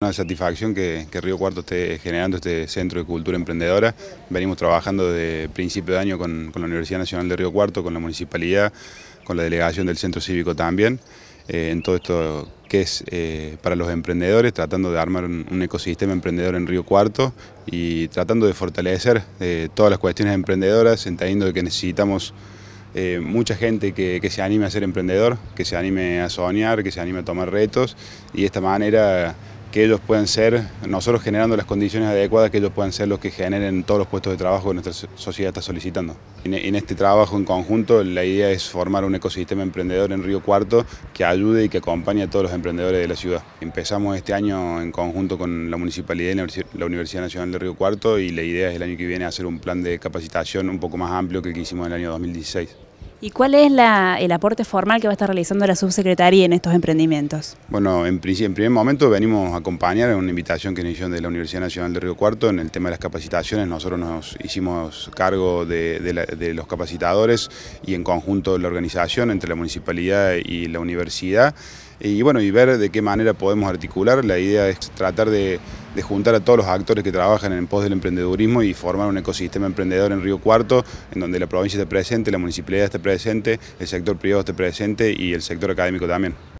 Una satisfacción que, Río Cuarto esté generando este centro de cultura emprendedora. Venimos trabajando desde principio de año con, la Universidad Nacional de Río Cuarto, con la municipalidad, con la delegación del Centro Cívico también, eh, en todo esto que es eh, para los emprendedores, tratando de armar un, ecosistema emprendedor en Río Cuarto y tratando de fortalecer eh, todas las cuestiones emprendedoras, entendiendo que necesitamos mucha gente que, que, se anime a ser emprendedor, que se anime a soñar, que se anime a tomar retos y de esta manera que ellos puedan ser, nosotros generando las condiciones adecuadas, que ellos puedan ser los que generen todos los puestos de trabajo que nuestra sociedad está solicitando. En, este trabajo en conjunto, la idea es formar un ecosistema emprendedor en Río Cuarto que ayude y que acompañe a todos los emprendedores de la ciudad. Empezamos este año en conjunto con la Municipalidad y la Universidad Nacional de Río Cuarto y la idea es el año que viene hacer un plan de capacitación un poco más amplio que el que hicimos en el año 2016. ¿Y cuál es el aporte formal que va a estar realizando la subsecretaría en estos emprendimientos? Bueno, en, en primer momento venimos a acompañar una invitación que nos hicieron de la Universidad Nacional de Río Cuarto en el tema de las capacitaciones. Nosotros nos hicimos cargo de, los capacitadores y en conjunto de la organización entre la municipalidad y la universidad. Y bueno, y ver de qué manera podemos articular. La idea es tratar de de juntar a todos los actores que trabajan en pos del emprendedurismo y formar un ecosistema emprendedor en Río Cuarto, en donde la provincia esté presente, la municipalidad esté presente, el sector privado esté presente y el sector académico también.